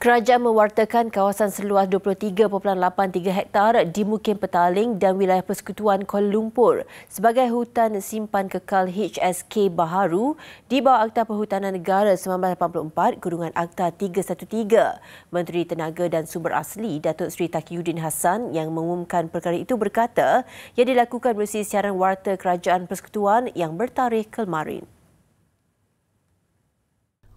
Kerajaan mewartakan kawasan seluas 23.83 hektar di Mukim Petaling dan wilayah persekutuan Kuala Lumpur sebagai hutan simpan kekal HSK Baharu di bawah Akta Perhutanan Negara 1984 Gurungan Akta 313. Menteri Tenaga dan Sumber Asli Datuk Seri Takiuddin Hassan yang mengumumkan perkara itu berkata ia dilakukan bersih siaran warta Kerajaan Persekutuan yang bertarikh kemarin.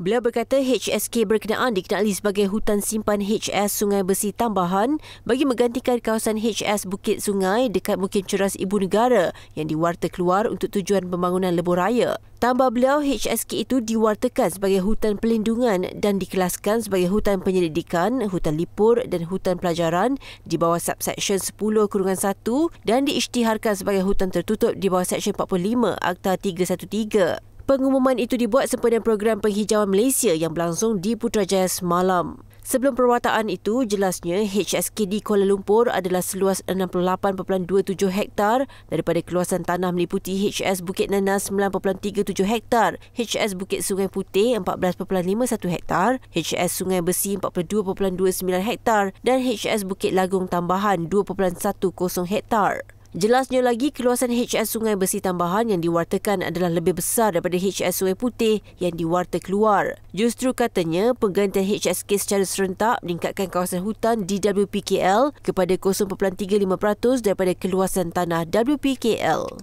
Beliau berkata HSK berkenaan dikenali sebagai hutan simpan HS Sungai Besi Tambahan bagi menggantikan kawasan HS Bukit Sungai dekat Mungkin Ceras Ibu Negara yang diwarta keluar untuk tujuan pembangunan lebuh raya. Tambah beliau, HSK itu diwartakan sebagai hutan pelindungan dan dikelaskan sebagai hutan penyelidikan, hutan lipur dan hutan pelajaran di bawah subseksyen 10 kurungan 1 dan diisytiharkan sebagai hutan tertutup di bawah seksyen 45 Akta 313. Pengumuman itu dibuat sempena program penghijauan Malaysia yang berlangsung di Putrajaya semalam. Sebelum perwataan itu, jelasnya HSK di Kuala Lumpur adalah seluas 68.27 hektar daripada keluasan tanah meliputi HS Bukit Nanas 9.37 hektar, HS Bukit Sungai Putih 14.51 hektar, HS Sungai Besi 42.29 hektar dan HS Bukit Lagung Tambahan 2.10 hektar. Jelasnya lagi, keluasan HS Sungai Besi tambahan yang diwartakan adalah lebih besar daripada HS Sungai Putih yang diwarta keluar. Justru katanya, penggantian HSK secara serentak meningkatkan kawasan hutan di WPKL kepada 0.35% daripada keluasan tanah WPKL.